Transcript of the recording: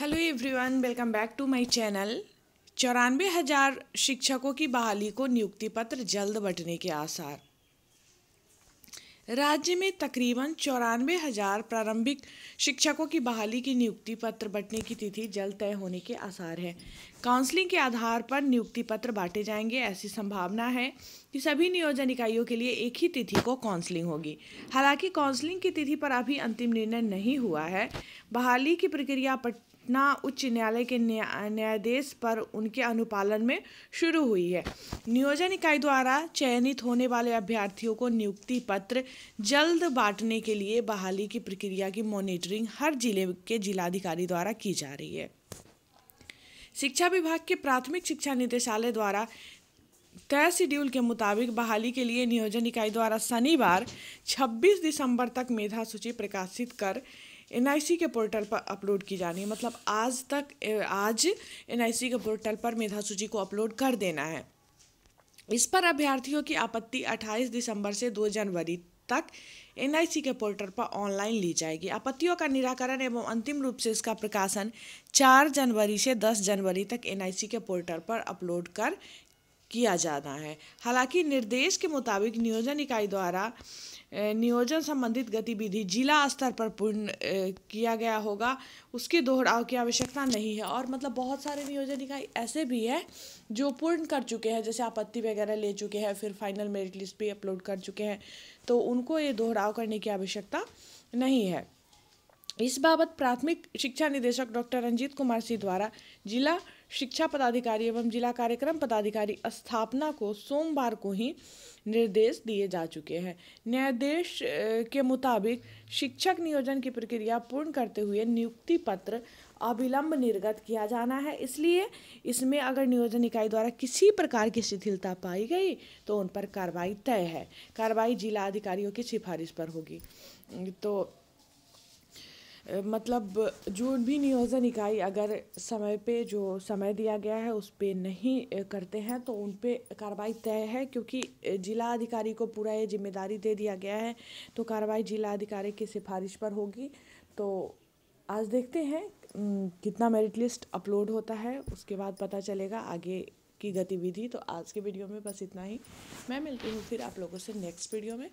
hello everyone welcome back to my channel चौरानवे हज़ार शिक्षकों की बहाली को नियुक्ति पत्र जल्द बटने के आसार राज्य में तकरीबन चौरानवे हजार प्रारंभिक शिक्षकों की बहाली की नियुक्ति पत्र बंटने की तिथि जल्द तय होने के आसार हैं काउंसलिंग के आधार पर नियुक्ति पत्र बांटे जाएंगे ऐसी संभावना है कि सभी नियोजन इकाइयों के लिए एक ही तिथि को काउंसलिंग होगी हालांकि काउंसलिंग की तिथि पर अभी अंतिम निर्णय नहीं हुआ है बहाली की प्रक्रिया पटना उच्च न्यायालय के न्यायाधीश पर उनके अनुपालन में शुरू हुई है नियोजन इकाई द्वारा चयनित होने वाले अभ्यर्थियों को नियुक्ति पत्र जल्द बांटने के लिए बहाली की प्रक्रिया की मॉनिटरिंग हर जिले के जिलाधिकारी द्वारा की जा रही है शिक्षा विभाग के प्राथमिक शिक्षा निदेशालय द्वारा तय शेड्यूल के मुताबिक बहाली के लिए नियोजन इकाई द्वारा शनिवार 26 दिसंबर तक मेधा सूची प्रकाशित कर एनआईसी के पोर्टल पर अपलोड की जानी है मतलब आज तक आज एनआईसी के पोर्टल पर मेधा सूची को अपलोड कर देना है इस पर अभ्यर्थियों की आपत्ति 28 दिसंबर से 2 जनवरी तक एनआईसी के पोर्टल पर ऑनलाइन ली जाएगी आपत्तियों का निराकरण एवं अंतिम रूप से इसका प्रकाशन 4 जनवरी से 10 जनवरी तक एनआईसी के पोर्टल पर अपलोड कर किया जाना है हालांकि निर्देश के मुताबिक नियोजन इकाई द्वारा नियोजन संबंधित गतिविधि जिला स्तर पर पूर्ण किया गया होगा उसके दोहराव की आवश्यकता नहीं है और मतलब बहुत सारे नियोजन इकाई ऐसे भी है जो पूर्ण कर चुके हैं जैसे आपत्ति वगैरह ले चुके हैं फिर फाइनल मेरिट लिस्ट भी अपलोड कर चुके हैं तो उनको ये दोहराव करने की आवश्यकता नहीं है इस बाबत प्राथमिक शिक्षा निदेशक डॉक्टर रंजीत कुमार सिंह द्वारा जिला शिक्षा पदाधिकारी एवं जिला कार्यक्रम पदाधिकारी स्थापना को सोमवार को ही निर्देश दिए जा चुके हैं निर्देश के मुताबिक शिक्षक नियोजन की प्रक्रिया पूर्ण करते हुए नियुक्ति पत्र अविलंब निर्गत किया जाना है इसलिए इसमें अगर नियोजन इकाई द्वारा किसी प्रकार की शिथिलता पाई गई तो उन पर कार्रवाई तय है कार्रवाई जिला अधिकारियों की सिफारिश पर होगी तो मतलब जो भी नियोजन इकाई अगर समय पे जो समय दिया गया है उस पर नहीं करते हैं तो उन पे कार्रवाई तय है क्योंकि जिला अधिकारी को पूरा ये जिम्मेदारी दे दिया गया है तो कार्रवाई जिला अधिकारी की सिफारिश पर होगी तो आज देखते हैं कितना मेरिट लिस्ट अपलोड होता है उसके बाद पता चलेगा आगे की गतिविधि तो आज के वीडियो में बस इतना ही मैं मिलती हूँ फिर आप लोगों से नेक्स्ट वीडियो में